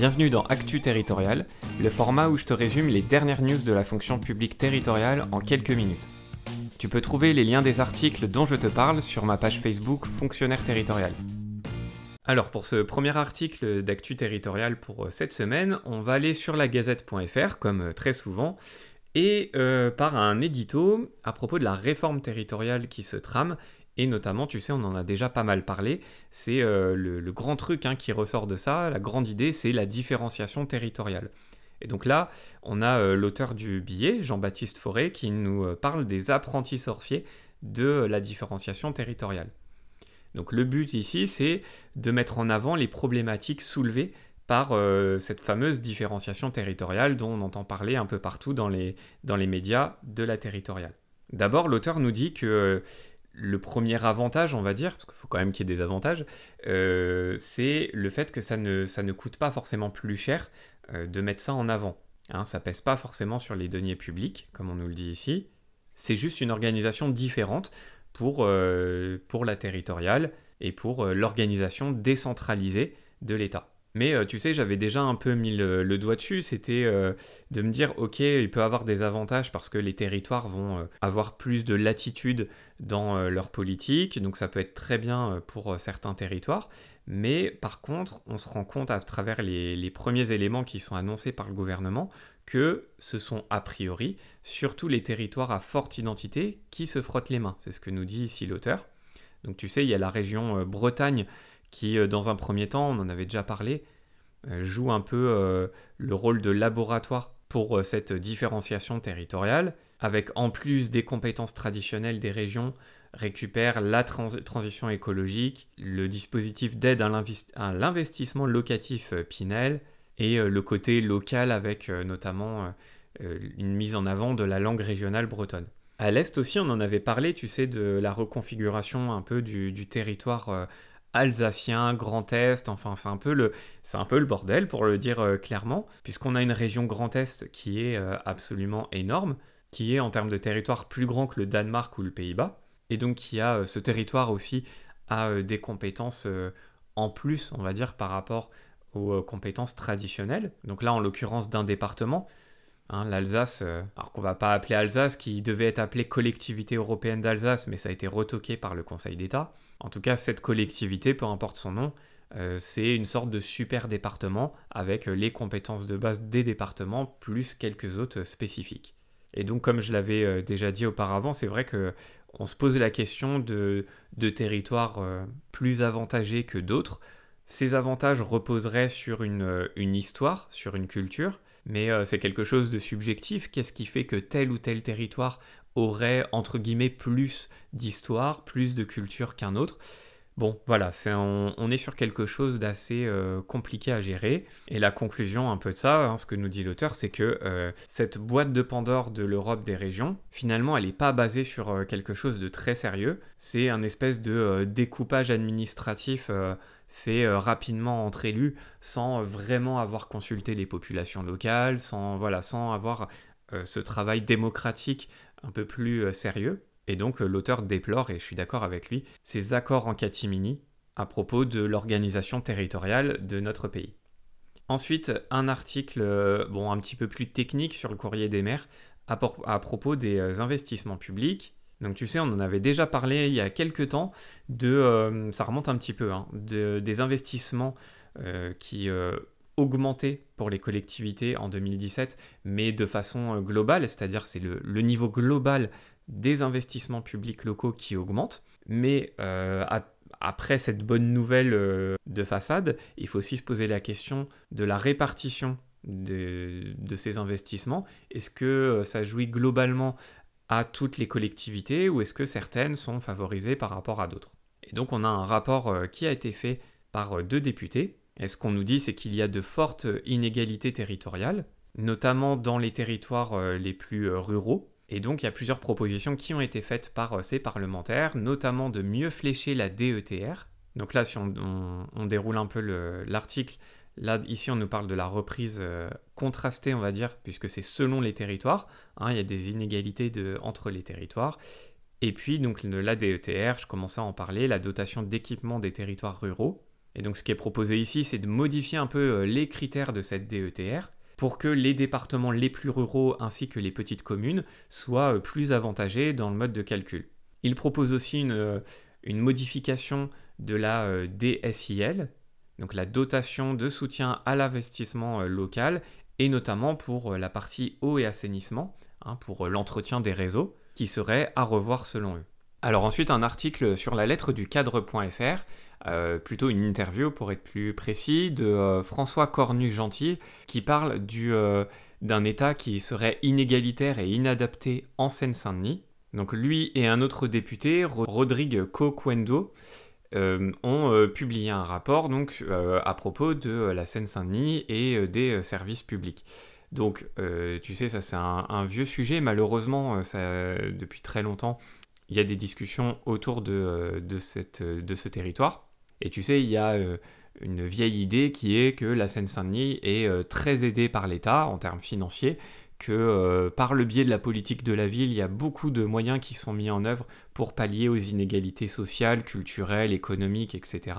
Bienvenue dans Actu Territorial, le format où je te résume les dernières news de la fonction publique territoriale en quelques minutes. Tu peux trouver les liens des articles dont je te parle sur ma page Facebook Fonctionnaire Territorial. Alors pour ce premier article d'Actu Territorial pour euh, cette semaine, on va aller sur la gazette.fr comme euh, très souvent et euh, par un édito à propos de la réforme territoriale qui se trame et notamment, tu sais, on en a déjà pas mal parlé, c'est euh, le, grand truc hein, qui ressort de ça, la grande idée, c'est la différenciation territoriale. Et donc là, on a euh, l'auteur du billet, Jean-Baptiste Forêt, qui nous euh, parle des apprentis sorciers de la différenciation territoriale. Donc le but ici, c'est de mettre en avant les problématiques soulevées par cette fameuse différenciation territoriale dont on entend parler un peu partout dans les, dans les médias de la territoriale. D'abord, l'auteur nous dit que le premier avantage, on va dire, parce qu'il faut quand même qu'il y ait des avantages, euh, c'est le fait que ça ne, ça ne coûte pas forcément plus cher euh, de mettre ça en avant. Hein, ça pèse pas forcément sur les deniers publics, comme on nous le dit ici. C'est juste une organisation différente pour, euh, pour la territoriale et pour l'organisation décentralisée de l'État. Mais euh, tu sais, j'avais déjà un peu mis le, doigt dessus, c'était euh, de me dire, ok, il peut avoir des avantages parce que les territoires vont euh, avoir plus de latitude dans leur politique, donc ça peut être très bien pour certains territoires. Mais par contre, on se rend compte à travers les, les premiers éléments qui sont annoncés par le gouvernement que ce sont a priori surtout les territoires à forte identité qui se frottent les mains. C'est ce que nous dit ici l'auteur. Donc tu sais, il y a la région Bretagne qui, euh, dans un premier temps, on en avait déjà parlé, euh, joue un peu euh, le rôle de laboratoire pour cette différenciation territoriale, avec en plus des compétences traditionnelles des régions, récupère la transition écologique, le dispositif d'aide à l'investissement locatif Pinel, et le côté local avec notamment une mise en avant de la langue régionale bretonne. À l'Est aussi, on en avait parlé, tu sais, de la reconfiguration un peu du, du territoire alsacien, Grand Est, enfin c'est un peu le c'est un peu le bordel pour le dire euh, clairement, puisqu'on a une région Grand Est qui est euh, absolument énorme, qui est en termes de territoire plus grand que le Danemark ou le Pays-Bas, et donc qui a euh, ce territoire aussi a des compétences en plus, on va dire, par rapport aux compétences traditionnelles. Donc là, en l'occurrence d'un département, Hein, L'Alsace, euh, alors qu'on va pas appeler Alsace, qui devait être appelée collectivité européenne d'Alsace, mais ça a été retoqué par le Conseil d'État. En tout cas, cette collectivité, peu importe son nom, euh, c'est une sorte de super département avec euh, les compétences de base des départements plus quelques autres spécifiques. Et donc, comme je l'avais déjà dit auparavant, c'est vrai que on se pose la question de, territoires plus avantagés que d'autres. Ces avantages reposeraient sur une, histoire, sur une culture, mais euh, c'est quelque chose de subjectif. Qu'est-ce qui fait que tel ou tel territoire aurait, entre guillemets, plus d'histoire, plus de culture qu'un autre Bon, voilà, on, est sur quelque chose d'assez euh, compliqué à gérer. Et la conclusion un peu de ça, hein, ce que nous dit l'auteur, c'est que euh, cette boîte de Pandore de l'Europe des régions, finalement, elle n'est pas basée sur quelque chose de très sérieux. C'est un espèce de découpage administratif fait euh, rapidement entre élus sans vraiment avoir consulté les populations locales, sans, voilà, sans avoir euh, ce travail démocratique un peu plus euh, sérieux. Et donc l'auteur déplore, et je suis d'accord avec lui, ces accords en catimini à propos de l'organisation territoriale de notre pays. Ensuite, un article bon, un petit peu plus technique sur le courrier des maires à propos des investissements publics donc tu sais, on en avait déjà parlé il y a quelques temps, de, euh, ça remonte un petit peu, hein, des investissements euh, qui euh, augmentaient pour les collectivités en 2017, mais de façon globale, c'est-à-dire c'est le, niveau global des investissements publics locaux qui augmente, mais après cette bonne nouvelle de façade, il faut aussi se poser la question de la répartition de, de ces investissements. Est-ce que ça jouit globalement à toutes les collectivités ou est-ce que certaines sont favorisées par rapport à d'autres Et donc on a un rapport euh, qui a été fait par euh, deux députés. Et ce qu'on nous dit, c'est qu'il y a de fortes inégalités territoriales, notamment dans les territoires euh, les plus ruraux. Et donc il y a plusieurs propositions qui ont été faites par ces parlementaires, notamment de mieux flécher la DETR. Donc là, si on, on déroule un peu l'article, Là, ici, on nous parle de la reprise euh, contrastée, on va dire, puisque c'est selon les territoires. Hein, il y a des inégalités entre les territoires. Et puis, donc, la DETR, je commençais à en parler, la dotation d'équipement des territoires ruraux. Et donc, ce qui est proposé ici, c'est de modifier un peu euh, les critères de cette DETR pour que les départements les plus ruraux ainsi que les petites communes soient euh, plus avantagés dans le mode de calcul. Il propose aussi une modification de la DSIL, donc la dotation de soutien à l'investissement euh, local et notamment pour euh, la partie eau et assainissement, hein, pour euh, l'entretien des réseaux, qui serait à revoir selon eux. Alors ensuite un article sur la lettre du cadre.fr, plutôt une interview pour être plus précis, de François Cornu-Gentil, qui parle d'un État qui serait inégalitaire et inadapté en Seine-Saint-Denis. Donc lui et un autre député, Rodrigue Coquendo, euh, ont euh, publié un rapport donc, euh, à propos de la Seine-Saint-Denis et des services publics. Donc, tu sais, ça c'est un, vieux sujet. Malheureusement, ça, depuis très longtemps, il y a des discussions autour de, de ce territoire. Et tu sais, il y a une vieille idée qui est que la Seine-Saint-Denis est très aidée par l'État en termes financiers que euh, par le biais de la politique de la ville, il y a beaucoup de moyens qui sont mis en œuvre pour pallier aux inégalités sociales, culturelles, économiques, etc.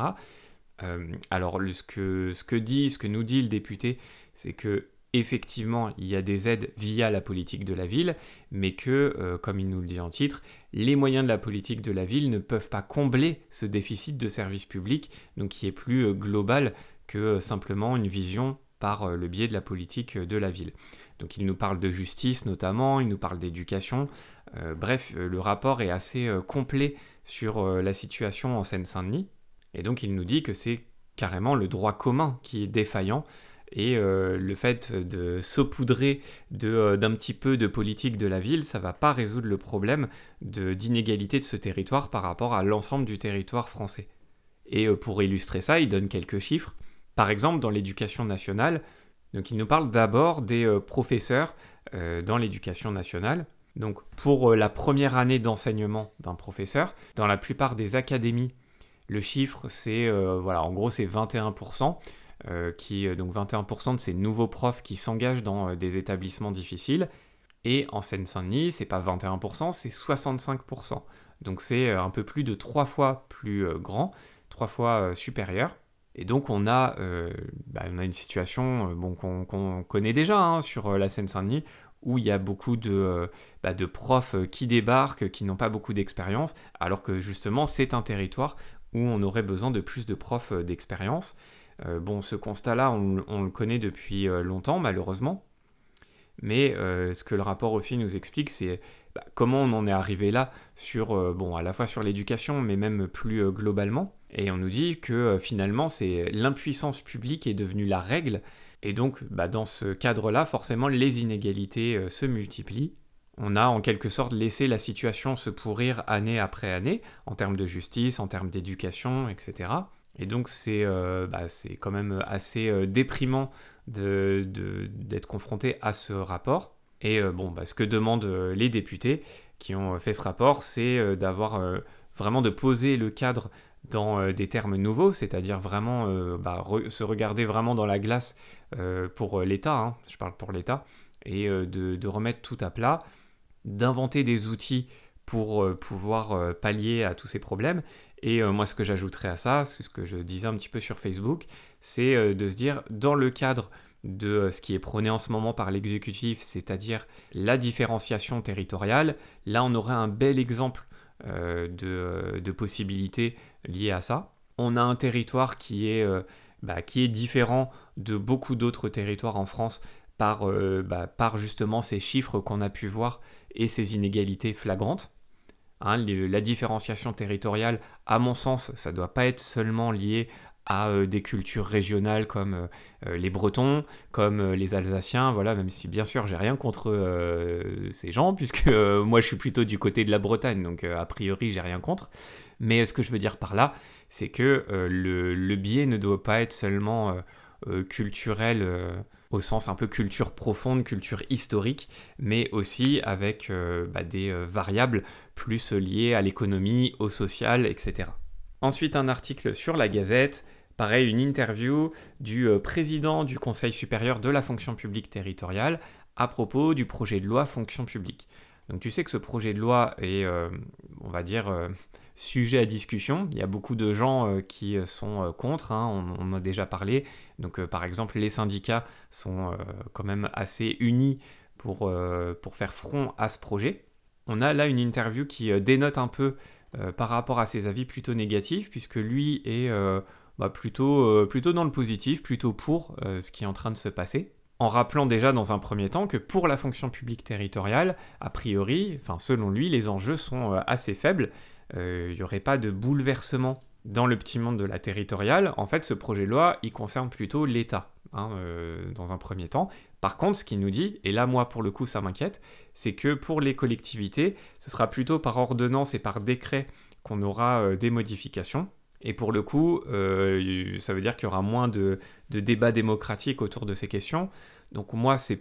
Euh, alors ce, que, dit, ce que nous dit le député, c'est que il y a des aides via la politique de la ville, mais que, euh, comme il nous le dit en titre, les moyens de la politique de la ville ne peuvent pas combler ce déficit de services publics, donc qui est plus global que simplement une vision par le biais de la politique de la ville. Donc il nous parle de justice notamment, il nous parle d'éducation. Euh, bref, euh, le rapport est assez euh, complet sur la situation en Seine-Saint-Denis. Et donc il nous dit que c'est carrément le droit commun qui est défaillant. Et le fait de saupoudrer d'un petit peu de politique de la ville, ça va pas résoudre le problème d'inégalité de ce territoire par rapport à l'ensemble du territoire français. Et pour illustrer ça, il donne quelques chiffres. Par exemple, dans l'éducation nationale, donc il nous parle d'abord des euh, professeurs euh, dans l'éducation nationale. Donc pour euh, la première année d'enseignement d'un professeur, dans la plupart des académies, le chiffre c'est voilà, en gros c'est 21% qui donc 21% de ces nouveaux profs qui s'engagent dans des établissements difficiles et en Seine-Saint-Denis, c'est pas 21%, c'est 65%. Donc c'est un peu plus de trois fois plus grand, trois fois supérieur. Et donc on a, euh, bah, une situation euh, qu'on connaît déjà hein, sur euh, la Seine-Saint-Denis, où il y a beaucoup de, bah, profs qui débarquent, qui n'ont pas beaucoup d'expérience, alors que justement c'est un territoire où on aurait besoin de plus de profs d'expérience. bon, ce constat-là, on, le connaît depuis longtemps, malheureusement. Mais ce que le rapport aussi nous explique, c'est bah, comment on en est arrivé là, sur, à la fois sur l'éducation, mais même plus globalement. Et on nous dit que euh, finalement, c'est l'impuissance publique est devenue la règle. Et donc, bah, dans ce cadre-là, forcément, les inégalités euh, se multiplient. On a en quelque sorte laissé la situation se pourrir année après année, en termes de justice, en termes d'éducation, etc. Et donc, euh, bah, c'est quand même assez déprimant d'être confronté à ce rapport. Et bon, bah, ce que demandent les députés qui ont fait ce rapport, c'est d'avoir vraiment de poser le cadre dans euh, des termes nouveaux, c'est-à-dire vraiment euh, bah, se regarder vraiment dans la glace euh, pour l'État, hein, je parle pour l'État, et de, de, remettre tout à plat, d'inventer des outils pour pouvoir pallier à tous ces problèmes. Et moi, ce que j'ajouterais à ça, ce que je disais un petit peu sur Facebook, c'est de se dire, dans le cadre de ce qui est prôné en ce moment par l'exécutif, c'est-à-dire la différenciation territoriale, là, on aurait un bel exemple euh, euh, de, possibilités liées à ça. On a un territoire qui est, euh, bah, qui est différent de beaucoup d'autres territoires en France bah, par, justement ces chiffres qu'on a pu voir et ces inégalités flagrantes. Hein, la différenciation territoriale, à mon sens, ça ne doit pas être seulement lié à euh, des cultures régionales comme euh, euh, les Bretons, comme les Alsaciens, voilà, même si bien sûr j'ai rien contre ces gens, puisque moi je suis plutôt du côté de la Bretagne, donc a priori j'ai rien contre. Mais ce que je veux dire par là, c'est que le, biais ne doit pas être seulement culturel au sens un peu culture profonde, culture historique, mais aussi avec bah, des variables plus liées à l'économie, au social, etc. Ensuite, un article sur la Gazette. Pareil, une interview du euh, président du Conseil supérieur de la fonction publique territoriale à propos du projet de loi fonction publique. Donc tu sais que ce projet de loi est, euh, on va dire, euh, sujet à discussion. Il y a beaucoup de gens qui sont contre, hein. on, en a déjà parlé. Donc par exemple, les syndicats sont quand même assez unis pour, pour faire front à ce projet. On a là une interview qui dénote un peu euh, par rapport à ses avis plutôt négatifs, puisque lui est euh, bah, plutôt, euh, plutôt dans le positif, plutôt pour ce qui est en train de se passer, en rappelant déjà dans un premier temps que pour la fonction publique territoriale, a priori, enfin selon lui, les enjeux sont assez faibles. Il n'y aurait pas de bouleversement dans le petit monde de la territoriale. En fait, ce projet de loi, il concerne plutôt l'État, hein, dans un premier temps, par contre, ce qu'il nous dit, et là moi pour le coup ça m'inquiète, c'est que pour les collectivités, ce sera plutôt par ordonnance et par décret qu'on aura euh, des modifications. Et pour le coup, euh, ça veut dire qu'il y aura moins de, débats démocratiques autour de ces questions. Donc moi, c'est,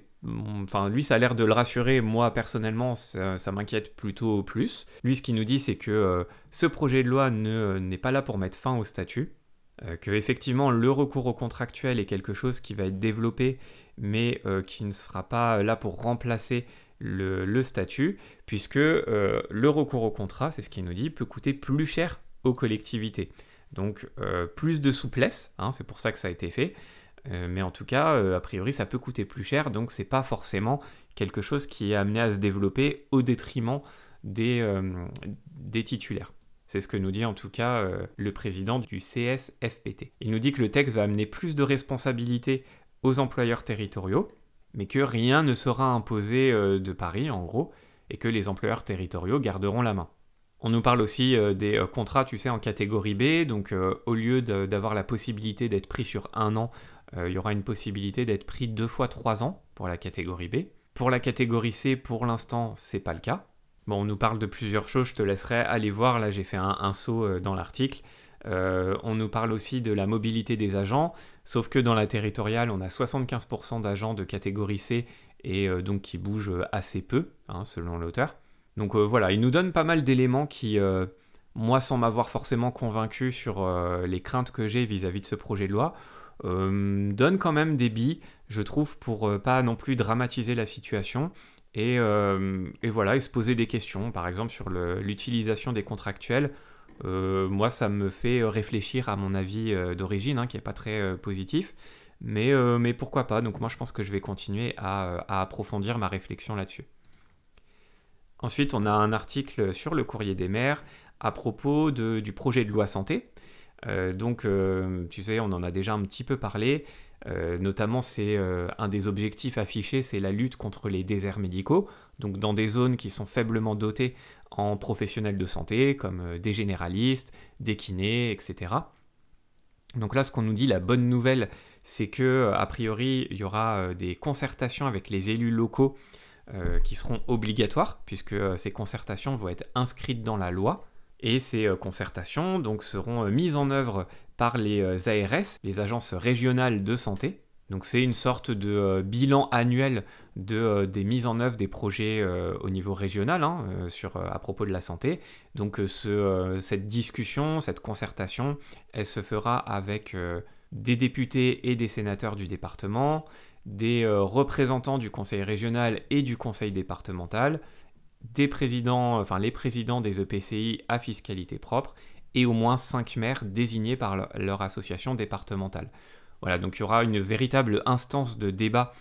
enfin lui, ça a l'air de le rassurer. Moi personnellement, ça, m'inquiète plutôt plus. Lui, ce qu'il nous dit, c'est que euh, ce projet de loi n'est pas là pour mettre fin au statut, que effectivement le recours au contractuel est quelque chose qui va être développé mais euh, qui ne sera pas euh, là pour remplacer le, statut, puisque euh, le recours au contrat, c'est ce qu'il nous dit, peut coûter plus cher aux collectivités. Donc plus de souplesse, hein, c'est pour ça que ça a été fait, mais en tout cas, a priori, ça peut coûter plus cher, donc c'est pas forcément quelque chose qui est amené à se développer au détriment des, titulaires. C'est ce que nous dit en tout cas le président du CSFPT. Il nous dit que le texte va amener plus de responsabilités aux employeurs territoriaux, mais que rien ne sera imposé euh, de Paris, en gros, et que les employeurs territoriaux garderont la main. On nous parle aussi euh, des euh, contrats, tu sais, en catégorie B, donc au lieu d'avoir la possibilité d'être pris sur un an, il y aura une possibilité d'être pris deux fois trois ans pour la catégorie B. Pour la catégorie C, pour l'instant, c'est pas le cas. Bon, on nous parle de plusieurs choses, je te laisserai aller voir, là j'ai fait un, un saut dans l'article. Euh, on nous parle aussi de la mobilité des agents, sauf que dans la territoriale, on a 75% d'agents de catégorie C et euh, donc qui bougent euh, assez peu, hein, selon l'auteur. Donc voilà, il nous donne pas mal d'éléments qui, moi, sans m'avoir forcément convaincu sur les craintes que j'ai vis-à-vis de ce projet de loi, donnent quand même des billes, je trouve, pour pas non plus dramatiser la situation. Et, voilà, se poser des questions, par exemple sur l'utilisation des contractuels. Euh, moi, ça me fait euh, réfléchir à mon avis euh, d'origine, hein, qui n'est pas très positif. Mais, pourquoi pas Donc moi, je pense que je vais continuer à, approfondir ma réflexion là-dessus. Ensuite, on a un article sur le courrier des maires à propos du projet de loi santé. donc, tu sais, on en a déjà un petit peu parlé. notamment, c'est un des objectifs affichés, c'est la lutte contre les déserts médicaux. Donc, dans des zones qui sont faiblement dotées en professionnels de santé, comme euh, des généralistes, des kinés, etc. Donc là, ce qu'on nous dit, la bonne nouvelle, c'est que, euh, a priori, il y aura euh, des concertations avec les élus locaux qui seront obligatoires, puisque ces concertations vont être inscrites dans la loi. Et ces concertations donc, seront mises en œuvre par les ARS, les agences régionales de santé, donc c'est une sorte de euh, bilan annuel de, euh, des mises en œuvre des projets euh, au niveau régional hein, à propos de la santé. Donc cette discussion, cette concertation, elle se fera avec des députés et des sénateurs du département, des représentants du conseil régional et du conseil départemental, des présidents, enfin les présidents des EPCI à fiscalité propre et au moins cinq maires désignés par leur association départementale. Voilà, donc il y aura une véritable instance de débat.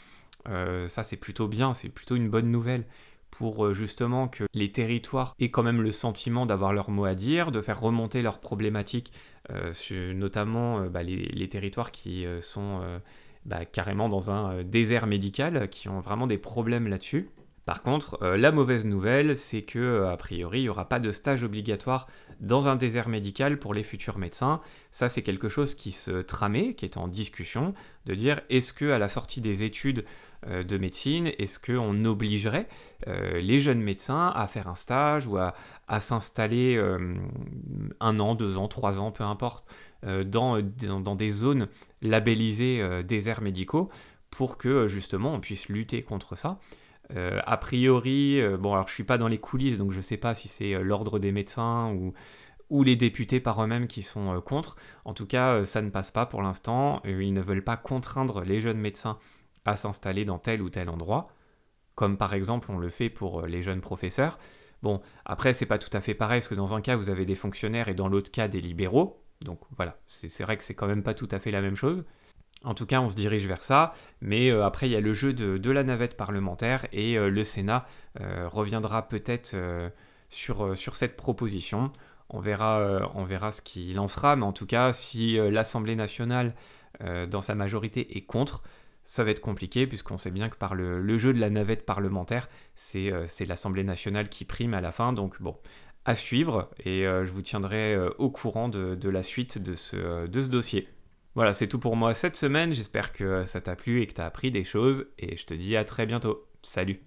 Euh, ça, c'est plutôt bien, c'est plutôt une bonne nouvelle pour euh, justement que les territoires aient quand même le sentiment d'avoir leur mot à dire, de faire remonter leurs problématiques, euh, notamment bah, les, territoires qui sont bah, carrément dans un désert médical, qui ont vraiment des problèmes là-dessus. Par contre, euh, la mauvaise nouvelle, c'est que euh, a priori, il n'y aura pas de stage obligatoire dans un désert médical pour les futurs médecins. Ça, c'est quelque chose qui se tramait, qui est en discussion, de dire est-ce que à la sortie des études euh, de médecine, est-ce qu'on obligerait les jeunes médecins à faire un stage ou à, s'installer un an, deux ans, trois ans, peu importe, dans, des zones labellisées déserts médicaux pour que justement on puisse lutter contre ça euh, a priori, euh, bon, alors je suis pas dans les coulisses, donc je sais pas si c'est euh, l'ordre des médecins ou, ou les députés par eux-mêmes qui sont contre. En tout cas, ça ne passe pas pour l'instant. ils ne veulent pas contraindre les jeunes médecins à s'installer dans tel ou tel endroit, comme par exemple on le fait pour les jeunes professeurs. Bon, après, c'est pas tout à fait pareil, parce que dans un cas, vous avez des fonctionnaires et dans l'autre cas, des libéraux. Donc voilà, c'est vrai que c'est quand même pas tout à fait la même chose. En tout cas, on se dirige vers ça, mais euh, après, il y a le jeu de, la navette parlementaire et euh, le Sénat euh, reviendra peut-être sur, sur, cette proposition. On verra, on verra ce qu'il lancera, mais en tout cas, si l'Assemblée nationale, dans sa majorité, est contre, ça va être compliqué, puisqu'on sait bien que par le, jeu de la navette parlementaire, c'est l'Assemblée nationale qui prime à la fin, donc bon, à suivre, et je vous tiendrai au courant de, de la suite de ce, de ce dossier. Voilà, c'est tout pour moi cette semaine. J'espère que ça t'a plu et que t'as appris des choses. Et je te dis à très bientôt. Salut